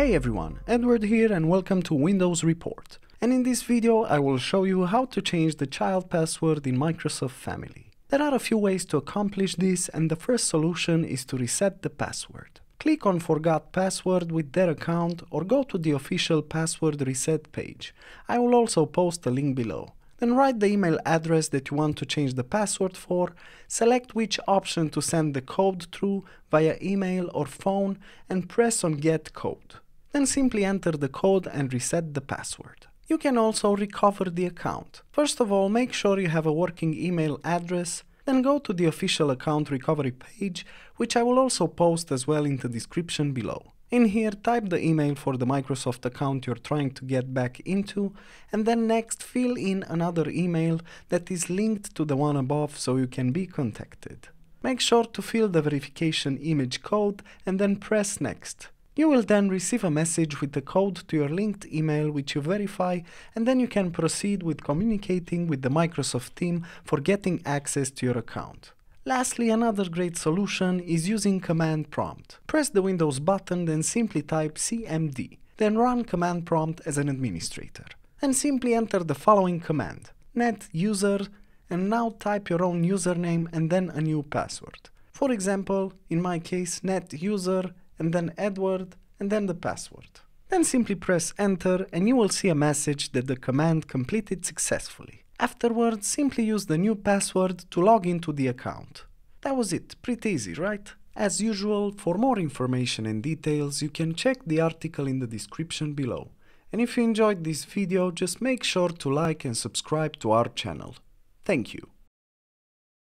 Hey everyone, Edward here and welcome to Windows Report. And in this video I will show you how to change the child password in Microsoft Family. There are a few ways to accomplish this and the first solution is to reset the password. Click on Forgot Password with their account or go to the official password reset page. I will also post a link below. Then write the email address that you want to change the password for, select which option to send the code through via email or phone and press on Get Code. Then simply enter the code and reset the password. You can also recover the account. First of all, make sure you have a working email address, then go to the official account recovery page, which I will also post as well in the description below. In here, type the email for the Microsoft account you're trying to get back into, and then next fill in another email that is linked to the one above so you can be contacted. Make sure to fill the verification image code and then press next. You will then receive a message with the code to your linked email which you verify and then you can proceed with communicating with the Microsoft team for getting access to your account. Lastly, another great solution is using command prompt. Press the Windows button then simply type cmd, then run command prompt as an administrator. And simply enter the following command, net user, and now type your own username and then a new password. For example, in my case, net user and then Edward, and then the password. Then simply press enter and you will see a message that the command completed successfully. Afterwards, simply use the new password to log into the account. That was it, pretty easy, right? As usual, for more information and details, you can check the article in the description below. And if you enjoyed this video, just make sure to like and subscribe to our channel. Thank you.